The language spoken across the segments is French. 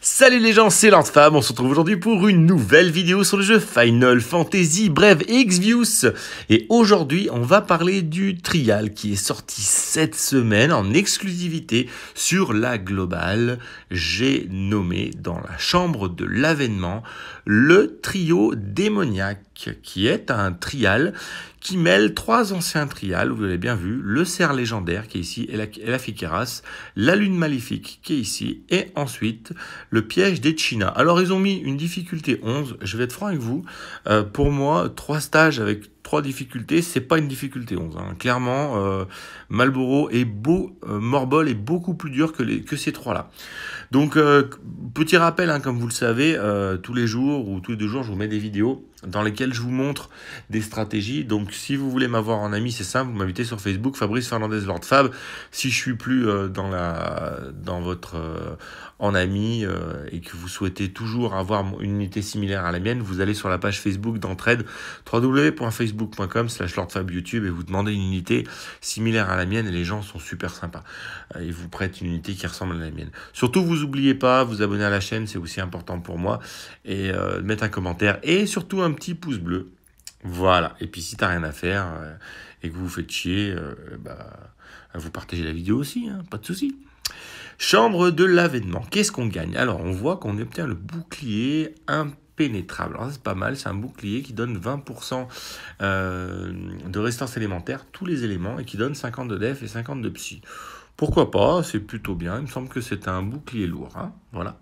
Salut les gens, c'est Femme, on se retrouve aujourd'hui pour une nouvelle vidéo sur le jeu Final Fantasy, bref, X-Views. Et aujourd'hui, on va parler du trial qui est sorti cette semaine en exclusivité sur la globale. J'ai nommé dans la chambre de l'avènement le trio démoniaque qui est un trial qui mêle trois anciens trials, vous l'avez bien vu, le cerf légendaire qui est ici, et la, et la lune maléfique qui est ici, et ensuite le piège des Alors ils ont mis une difficulté 11, je vais être franc avec vous, euh, pour moi, trois stages avec trois difficultés, c'est pas une difficulté 11. Hein. Clairement, euh, Malboro est Beau, euh, Morbol est beaucoup plus dur que, les, que ces trois-là. Donc, petit rappel, hein, comme vous le savez, tous les jours ou tous les deux jours, je vous mets des vidéos dans lesquels je vous montre des stratégies. Donc si vous voulez m'avoir en ami, c'est simple, vous m'invitez sur Facebook, Fabrice Fernandez Lord Fab. Si je suis plus euh, dans la dans votre euh, en ami euh, et que vous souhaitez toujours avoir une unité similaire à la mienne, vous allez sur la page Facebook d'entraide www.facebook.com slash YouTube et vous demandez une unité similaire à la mienne et les gens sont super sympas. Ils vous prêtent une unité qui ressemble à la mienne. Surtout vous oubliez pas, vous abonner à la chaîne, c'est aussi important pour moi et mettre un commentaire et surtout petit pouce bleu. Voilà. Et puis si t'as rien à faire euh, et que vous vous faites chier, euh, bah, vous partagez la vidéo aussi, hein. pas de souci. Chambre de l'avènement. Qu'est-ce qu'on gagne Alors, on voit qu'on obtient le bouclier impénétrable. Alors, c'est pas mal. C'est un bouclier qui donne 20% euh, de résistance élémentaire, tous les éléments, et qui donne 50 de def et 50 de psy. Pourquoi pas C'est plutôt bien. Il me semble que c'est un bouclier lourd. Hein voilà.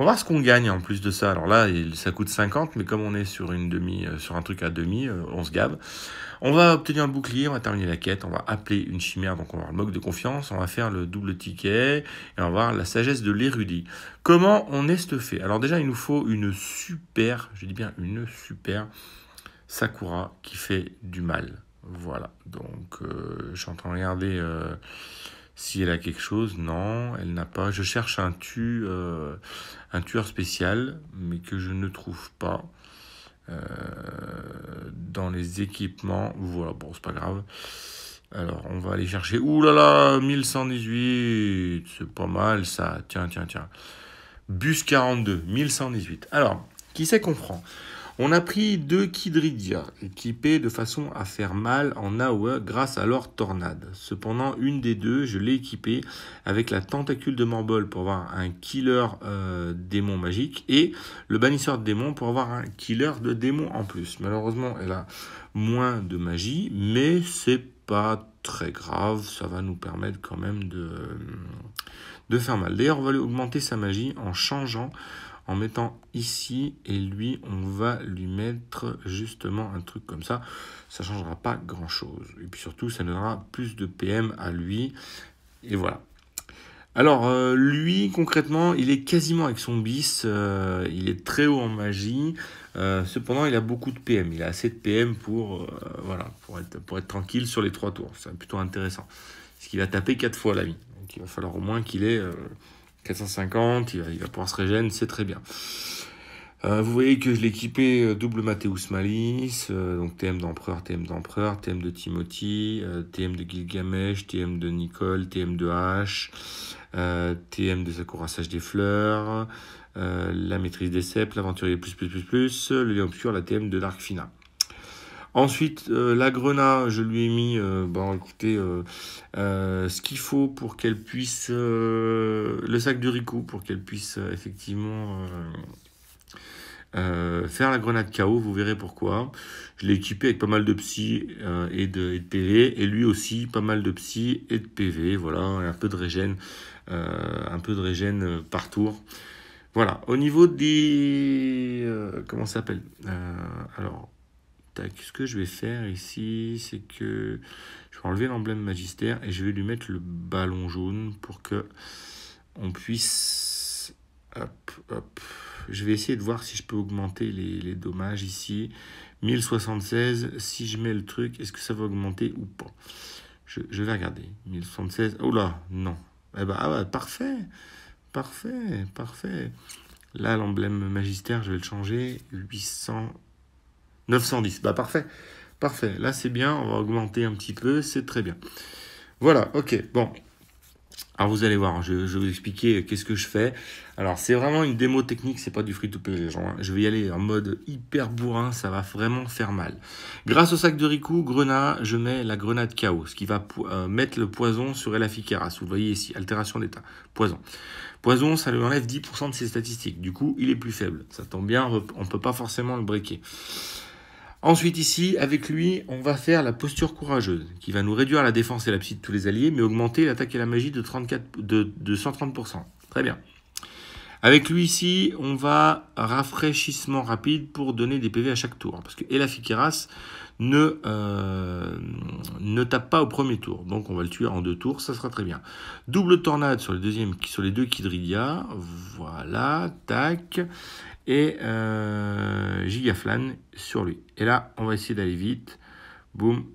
On va voir ce qu'on gagne en plus de ça. Alors là, ça coûte 50, mais comme on est sur une demi, euh, sur un truc à demi, euh, on se gave. On va obtenir le bouclier, on va terminer la quête, on va appeler une chimère, donc on va avoir le moque de confiance, on va faire le double ticket, et on va voir la sagesse de l'érudit. Comment on est ce fait Alors déjà, il nous faut une super, je dis bien une super Sakura qui fait du mal. Voilà, donc euh, j'entends regarder si elle a quelque chose. Non, elle n'a pas. Je cherche un tu un tueur spécial, mais que je ne trouve pas euh, dans les équipements. Voilà, bon, c'est pas grave. Alors, on va aller chercher. Ouh là là, 1118, c'est pas mal ça. Tiens, tiens, tiens. Bus 42, 1118. Alors, qui sait qu'on prend on a pris deux Kidridia, équipés de façon à faire mal en AOE grâce à leur tornade. Cependant, une des deux, je l'ai équipée avec la tentacule de Morbol pour avoir un killer euh, démon magique et le bannisseur de démon pour avoir un killer de démon en plus. Malheureusement, elle a moins de magie, mais c'est pas très grave, ça va nous permettre quand même de, euh, de faire mal. D'ailleurs, on va lui augmenter sa magie en changeant en mettant ici et lui on va lui mettre justement un truc comme ça ça changera pas grand chose et puis surtout ça donnera plus de PM à lui et voilà alors euh, lui concrètement il est quasiment avec son bis, euh, il est très haut en magie, euh, cependant il a beaucoup de PM, il a assez de PM pour, voilà, pour, être, pour être tranquille sur les trois tours, c'est plutôt intéressant. Parce qu'il a tapé quatre fois la donc il va falloir au moins qu'il ait 450, il va, pouvoir se régénérer, c'est très bien. Euh, vous voyez que je l'ai équipé euh, double Mathéus Malice, euh, donc TM d'Empereur, TM d'Empereur, TM de Timothy, TM de Gilgamesh, TM de Nicole, TM de H, TM de Sacourassage des Fleurs, la Maîtrise des Ceps, l'Aventurier plus plus plus plus, le Lion Pur, la TM de l'Arc Fina. Ensuite, euh, la grenade, je lui ai mis, euh, bon, écoutez, euh, ce qu'il faut pour qu'elle puisse, le sac du rico pour qu'elle puisse effectivement faire la grenade KO, vous verrez pourquoi. Je l'ai équipé avec pas mal de psy et de, et, PV, et lui aussi pas mal de psy et de PV, voilà, un peu de régène, un peu de régène par tour. Voilà, au niveau des... comment ça s'appelle Alors ce que je vais faire ici, c'est que je vais enlever l'emblème magistère et je vais lui mettre le ballon jaune pour que on puisse... Hop, hop. Je vais essayer de voir si je peux augmenter les, dommages ici. 1076, si je mets le truc, est-ce que ça va augmenter ou pas je, vais regarder. 1076, oh là, non. Eh ben, ah parfait, parfait, parfait. Là, l'emblème magistère, je vais le changer. 800... 910. Bah parfait. Parfait. Là, c'est bien. On va augmenter un petit peu. C'est très bien. Voilà. OK. Bon. Alors vous allez voir, hein. je, vais vous expliquer euh, qu'est-ce que je fais. Alors c'est vraiment une démo technique, c'est pas du free to play les gens. Hein. Je vais y aller en mode hyper bourrin, ça va vraiment faire mal. Grâce au sac de ricou, Grenade, je mets la grenade Chaos, ce qui va euh, mettre le poison sur Elafikeras. Vous voyez ici, altération d'état, poison. Poison, ça lui enlève 10% de ses statistiques. Du coup, il est plus faible. Ça tombe bien, on peut pas forcément le breaker. Ensuite ici, avec lui, on va faire la posture courageuse, qui va nous réduire la défense et la psy de tous les alliés, mais augmenter l'attaque et la magie de, 34, 130%. Très bien. Avec lui ici, on va rafraîchissement rapide pour donner des PV à chaque tour. Hein, parce que Elafikiras ne, euh, ne tape pas au premier tour. Donc on va le tuer en deux tours, ça sera très bien. Double tornade sur les, sur les deux Kidridia. Voilà, tac et euh, Gigaflan sur lui. Et là, on va essayer d'aller vite. Boum.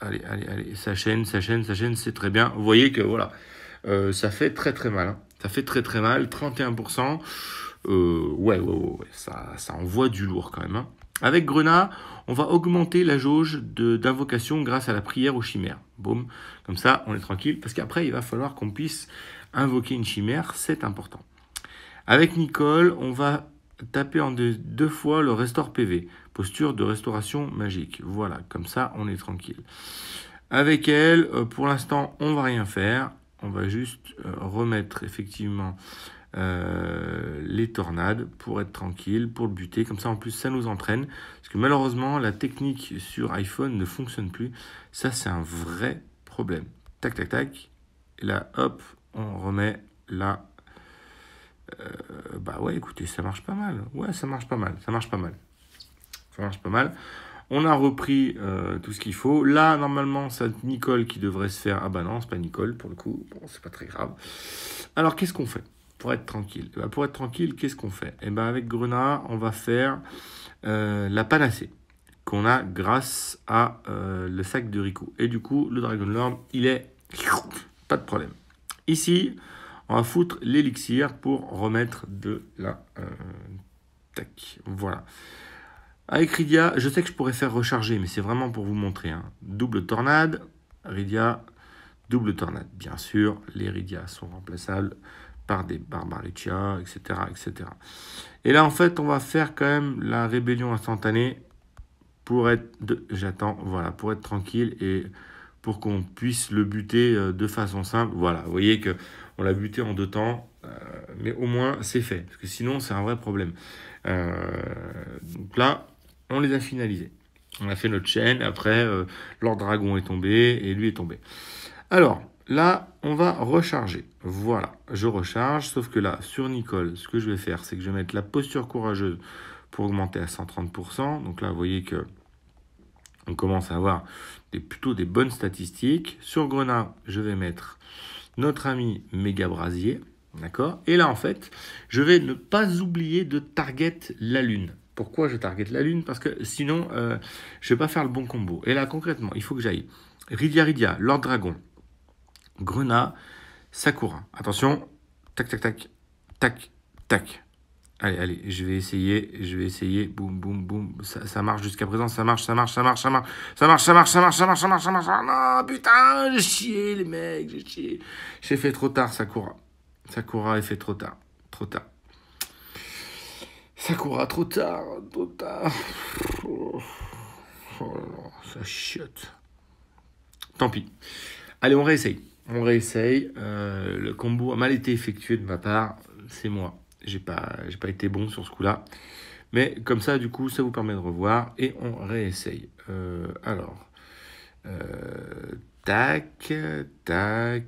Allez, allez, allez. Ça chaîne, ça chaîne, ça chaîne, c'est très bien. Vous voyez que voilà, euh, ça fait très très mal. Hein. Ça fait très très mal. 31%. Euh, ouais, ouais, ouais, Ça, ça envoie du lourd quand même. Hein. Avec Grenat, on va augmenter la jauge d'invocation grâce à la prière aux chimères. Boum. Comme ça, on est tranquille. Parce qu'après, il va falloir qu'on puisse invoquer une chimère. C'est important. Avec Nicole, on va taper en deux, fois le restore PV, posture de restauration magique. Voilà, comme ça, on est tranquille. Avec elle, euh, pour l'instant, on va rien faire. On va juste euh, remettre effectivement euh, les tornades pour être tranquille, pour le buter. Comme ça, en plus, ça nous entraîne. Parce que malheureusement, la technique sur iPhone ne fonctionne plus. Ça, c'est un vrai problème. Tac, tac, tac. Et là, hop, on remet la euh, bah ouais, écoutez, ça marche pas mal. Ouais, ça marche pas mal, ça marche pas mal. Ça marche pas mal. On a repris euh, tout ce qu'il faut. Là, normalement, c'est Nicole qui devrait se faire. à ah balance pas Nicole pour le coup. Bon, c'est pas très grave. Alors, qu'est-ce qu'on fait pour être tranquille bah, Pour être tranquille, qu'est-ce qu'on fait et eh ben, avec Grenat, on va faire euh, la panacée qu'on a grâce à le sac de Riku. Et du coup, le Dragon Lord, il est pas de problème. Ici, on va foutre l'élixir pour remettre de la euh, Voilà. Avec Rydia, je sais que je pourrais faire recharger, mais c'est vraiment pour vous montrer. Hein. Double tornade, Rydia, double tornade. Bien sûr, les Rydia sont remplaçables par des Barbaritia, etc., etc. Et là, en fait, on va faire quand même la rébellion instantanée pour être... De... J'attends, voilà, pour être tranquille et pour qu'on puisse le buter euh, de façon simple. Voilà, vous voyez que on l'a buté en deux temps, euh, mais au moins c'est fait, parce que sinon c'est un vrai problème. Euh, donc là, on les a finalisés. On a fait notre chaîne, après leur dragon est tombé et lui est tombé. Alors, là, on va recharger. Voilà, je recharge, sauf que là, sur Nicole, ce que je vais faire, c'est que je vais mettre la posture courageuse pour augmenter à 130%. Donc là, vous voyez que on commence à avoir des, plutôt des bonnes statistiques. Sur Grenat, je vais mettre notre ami Méga Brasier. D'accord Et là, en fait, je vais ne pas oublier de target la Lune. Pourquoi je target la Lune Parce que sinon, euh, je ne vais pas faire le bon combo. Et là, concrètement, il faut que j'aille. Ridia Ridia, Lord Dragon, Grenat, Sakura. Attention, tac, tac, tac, tac, tac. Allez, allez, je vais essayer, je vais essayer. Boum, boum, boum. Ça, marche jusqu'à présent, ça marche, ça marche, ça marche, ça marche, ça marche, ça marche, ça marche, ça marche, ça marche, ça marche. Ah non, putain, j'ai chié, les mecs, j'ai chié. J'ai fait trop tard, Sakura. Sakura est fait trop tard, trop tard. Sakura, trop tard, trop tard. Oh, là là, ça chiote. Tant pis. Allez, on réessaye. On réessaye. Euh, le combo a mal été effectué de ma part. C'est moi j'ai pas, j'ai pas été bon sur ce coup-là. Mais comme ça, du coup, ça vous permet de revoir et on réessaye. Euh, alors, euh, tac, tac,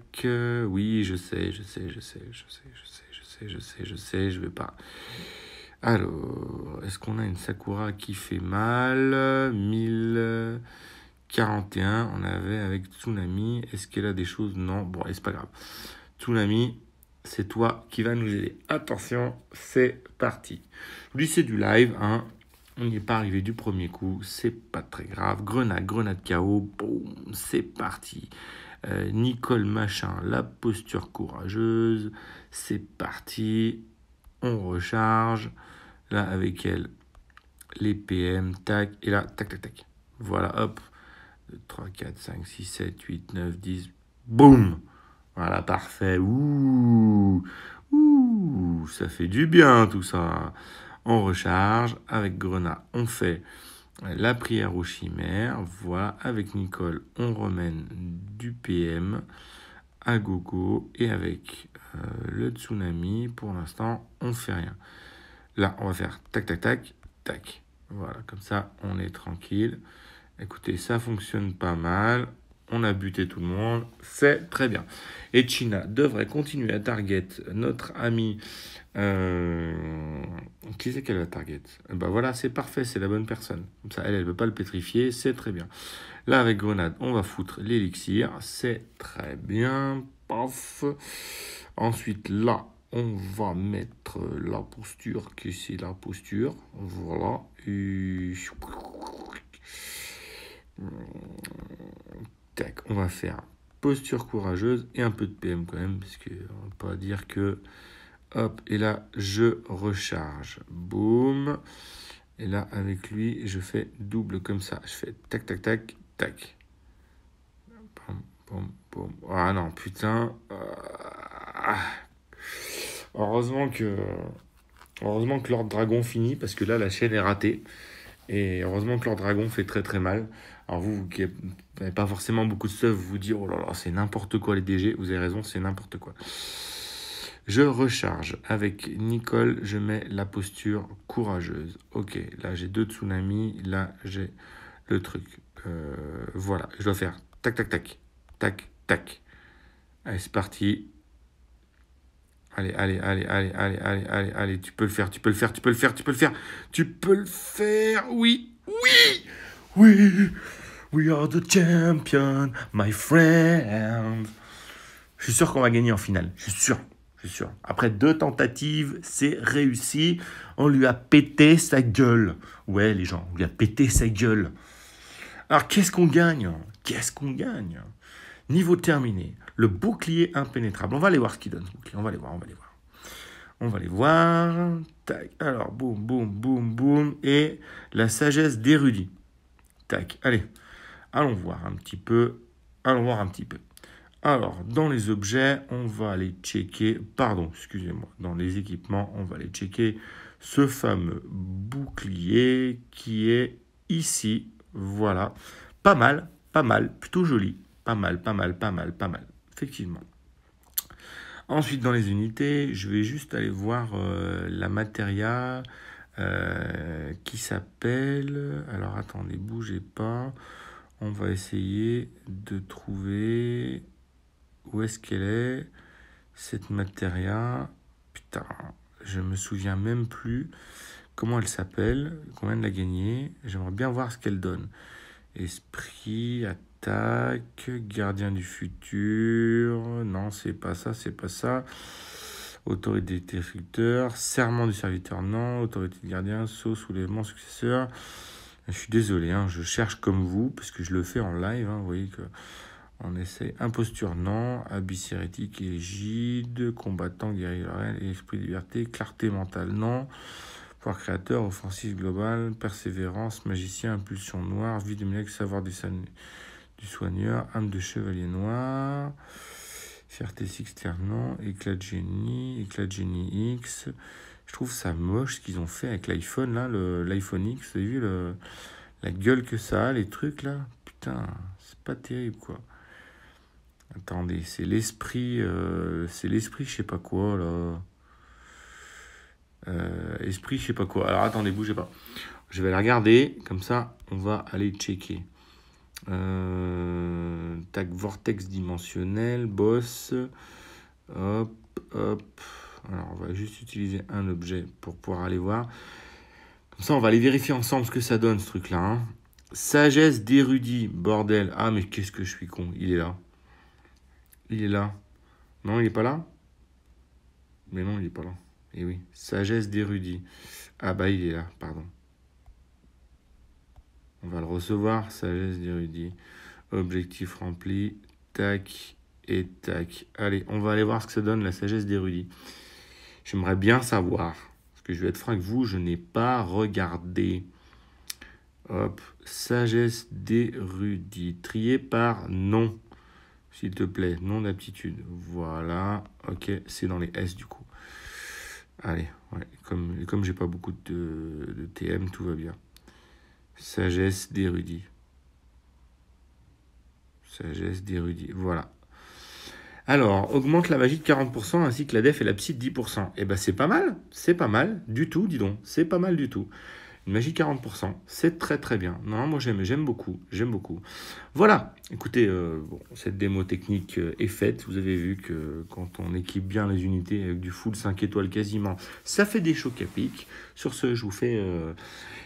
oui, je sais, je sais, je sais, je sais, je sais, je sais, je sais, je sais, je vais pas. Alors, est-ce qu'on a une Sakura qui fait mal 1041, on avait avec Tsunami. Est-ce qu'elle a des choses Non, bon, c'est pas grave. Tsunami, c'est toi qui vas nous aider. Attention, c'est parti. Lui, c'est du live, hein. On n'y est pas arrivé du premier coup, c'est pas très grave. Grenade, grenade KO, boum, c'est parti. Euh, Nicole Machin, la posture courageuse, c'est parti. On recharge. Là, avec elle, les PM, tac, et là, tac, tac, tac. Voilà, hop. 3, 4, 5, 6, 7, 8, 9, 10, boum! Voilà, parfait. Ouh, ouh, ça fait du bien tout ça. On recharge. Avec Grenat, on fait la prière aux chimère, Voilà, avec Nicole, on remène du PM à gogo. Et avec euh, le tsunami, pour l'instant, on fait rien. Là, on va faire tac, tac, tac, tac. Voilà, comme ça, on est tranquille. Écoutez, ça fonctionne pas mal on a buté tout le monde, c'est très bien. Et China devrait continuer à target notre ami. Euh, qui c'est qu'elle a target eh Ben voilà, c'est parfait, c'est la bonne personne. Comme ça, elle, elle ne veut pas le pétrifier, c'est très bien. Là, avec Grenade, on va foutre l'élixir, c'est très bien. Paf Ensuite, là, on va mettre la posture, que c'est la posture. Voilà. Tac, on va faire posture courageuse et un peu de PM quand même, parce qu'on ne peut pas dire que... Hop, et là, je recharge. Boum. Et là, avec lui, je fais double comme ça. Je fais tac, tac, tac, tac. Pom, Ah non, putain. Ah. Heureusement que... Heureusement que l'ordre Dragon finit, parce que là, la chaîne est ratée. Et heureusement que l'ordre Dragon fait très très mal. Alors vous, qui n'avez pas forcément beaucoup de stuff, vous dire oh là là, c'est n'importe quoi les DG, vous avez raison, c'est n'importe quoi. Je recharge avec Nicole, je mets la posture courageuse. Ok, là j'ai deux tsunamis, là j'ai le truc. Euh, voilà, je dois faire tac, tac, tac, tac, tac. Allez, c'est parti. Allez, allez, allez, allez, allez, allez, allez, allez, tu peux le faire, tu peux le faire, tu peux le faire, tu peux le faire, tu peux le faire, oui, oui, oui. We are the champion, my friend. Je suis sûr qu'on va gagner en finale. Je suis sûr. Je suis sûr. Après deux tentatives, c'est réussi. On lui a pété sa gueule. Ouais, les gens, on lui a pété sa gueule. Alors, qu'est-ce qu'on gagne Qu'est-ce qu'on gagne Niveau terminé. Le bouclier impénétrable. On va aller voir ce qu'il donne, On va aller voir, on va aller voir. On va aller voir. Tac. Alors, boum, boum, boum, boum. Et la sagesse d'érudit. Tac. Allez. Allons voir un petit peu. Allons voir un petit peu. Alors, dans les objets, on va aller checker, pardon, excusez-moi, dans les équipements, on va aller checker ce fameux bouclier qui est ici. Voilà, pas mal, pas mal, plutôt joli, pas mal, pas mal, pas mal, pas mal, effectivement. Ensuite, dans les unités, je vais juste aller voir euh, la matéria euh, qui s'appelle, alors attendez, bougez pas, on va essayer de trouver où est-ce qu'elle est, cette matéria. Putain, je me souviens même plus comment elle s'appelle, combien de la gagner. J'aimerais bien voir ce qu'elle donne. Esprit, attaque, gardien du futur. Non, c'est pas ça, c'est pas ça. Autorité des serment du serviteur, non. Autorité de gardien, saut, soulèvement, successeur. Je suis désolé, hein, je cherche comme vous, parce que je le fais en live. Hein, vous voyez que on essaie imposture non, Abyssérétique hérétique et combattant, guerrier et esprit de liberté, clarté mentale non, pouvoir créateur, offensive globale, persévérance, magicien, impulsion noire, vie de mec, savoir du, soigneur, âme de chevalier noir, fierté six non, éclat de génie, éclat de génie X, je trouve ça moche ce qu'ils ont fait avec l'iPhone, là, l'iPhone X. Vous avez vu le, la gueule que ça a, les trucs, là Putain, c'est pas terrible, quoi. Attendez, c'est l'esprit, euh, c'est l'esprit, je sais pas quoi, là. Euh, esprit, je sais pas quoi. Alors attendez, bougez pas. Je vais la regarder, comme ça, on va aller checker. Euh, tac, vortex dimensionnel, boss. Hop, hop. Alors, on va juste utiliser un objet pour pouvoir aller voir. Comme ça, on va aller vérifier ensemble ce que ça donne, ce truc-là. Hein. Sagesse d'érudit, bordel. Ah, mais qu'est-ce que je suis con. Il est là. Il est là. Non, il n'est pas là Mais non, il n'est pas là. Et eh oui, sagesse d'érudit. Ah bah, il est là, pardon. On va le recevoir, sagesse d'érudit. Objectif rempli. Tac et tac. Allez, on va aller voir ce que ça donne la sagesse d'érudit. J'aimerais bien savoir, parce que je vais être franc avec vous, je n'ai pas regardé. Hop, sagesse d'érudit Trier trié par nom, s'il te plaît, nom d'aptitude. Voilà, ok, c'est dans les S du coup. Allez, ouais, comme, comme j'ai pas beaucoup de, de TM, tout va bien. Sagesse d'érudit. Sagesse d'érudit. Voilà. Alors, augmente la magie de 40% ainsi que la def et la psy de 10%. Eh ben c'est pas mal, c'est pas mal du tout, dis donc, c'est pas mal du tout. Une magie 40%, c'est très très bien. Non, moi j'aime, j'aime beaucoup, j'aime beaucoup. Voilà, écoutez, euh, bon, cette démo technique euh, est faite. Vous avez vu que quand on équipe bien les unités avec du full 5 étoiles quasiment, ça fait des chocs à pic. Sur ce, je vous fais euh,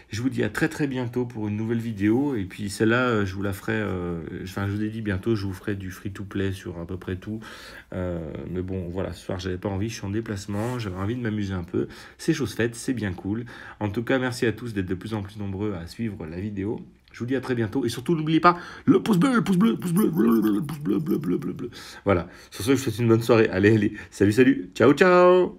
je vous dis à très très bientôt pour une nouvelle vidéo. Et puis celle-là, euh, je vous la ferai, euh, enfin je vous ai dit bientôt, je vous ferai du free-to-play sur à peu près tout. Euh, mais bon, voilà, ce soir, j'avais pas envie, je suis en déplacement, j'avais envie de m'amuser un peu. C'est chose faite, c'est bien cool. En tout cas, merci à tous d'être de plus en plus nombreux à suivre la vidéo. Je vous dis à très bientôt. Et surtout, n'oubliez pas le pouce bleu, le pouce bleu, le pouce bleu, le pouce bleu, bleu, bleu, bleu. Voilà. Sur ce, je vous souhaite une bonne soirée. Allez, allez. Salut, salut. Ciao, ciao.